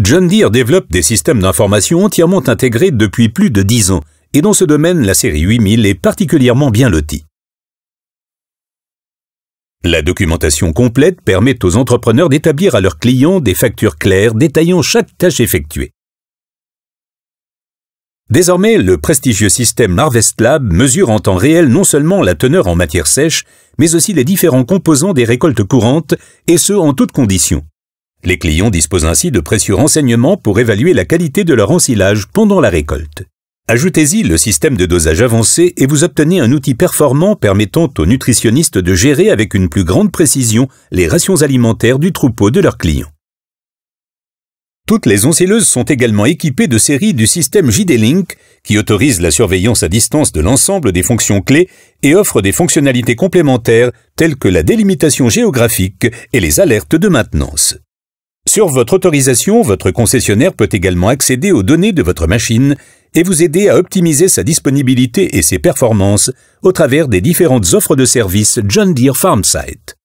John Deere développe des systèmes d'information entièrement intégrés depuis plus de 10 ans, et dans ce domaine, la série 8000 est particulièrement bien lotie. La documentation complète permet aux entrepreneurs d'établir à leurs clients des factures claires détaillant chaque tâche effectuée. Désormais, le prestigieux système Harvest Lab mesure en temps réel non seulement la teneur en matière sèche, mais aussi les différents composants des récoltes courantes, et ce en toutes conditions. Les clients disposent ainsi de précieux renseignements pour évaluer la qualité de leur ensilage pendant la récolte. Ajoutez-y le système de dosage avancé et vous obtenez un outil performant permettant aux nutritionnistes de gérer avec une plus grande précision les rations alimentaires du troupeau de leurs clients. Toutes les oncilleuses sont également équipées de séries du système JD-Link qui autorise la surveillance à distance de l'ensemble des fonctions clés et offre des fonctionnalités complémentaires telles que la délimitation géographique et les alertes de maintenance. Sur votre autorisation, votre concessionnaire peut également accéder aux données de votre machine et vous aider à optimiser sa disponibilité et ses performances au travers des différentes offres de services John Deere Farmsite.